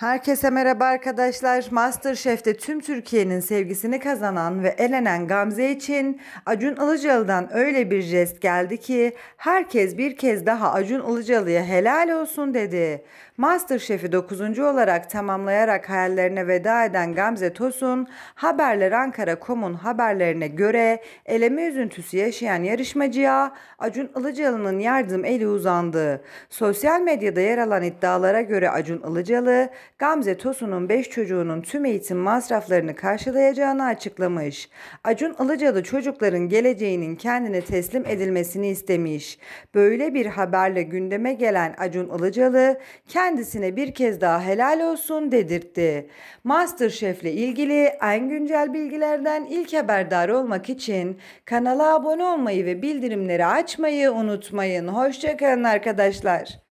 Herkese merhaba arkadaşlar. Masterchef'te tüm Türkiye'nin sevgisini kazanan ve elenen Gamze için Acun Ilıcalı'dan öyle bir jest geldi ki herkes bir kez daha Acun Ilıcalı'ya helal olsun dedi. Masterchef'i 9. olarak tamamlayarak hayallerine veda eden Gamze Tosun, Haberler Ankara.com'un haberlerine göre eleme üzüntüsü yaşayan yarışmacıya Acun Ilıcalı'nın yardım eli uzandı. Sosyal medyada yer alan iddialara göre Acun Ilıcalı, Gamze Tosun'un 5 çocuğunun tüm eğitim masraflarını karşılayacağını açıklamış. Acun Ilıcalı çocukların geleceğinin kendine teslim edilmesini istemiş. Böyle bir haberle gündeme gelen Acun Ilıcalı kendisine bir kez daha helal olsun dedirtti. Masterchef ile ilgili en güncel bilgilerden ilk haberdar olmak için kanala abone olmayı ve bildirimleri açmayı unutmayın. Hoşçakalın arkadaşlar.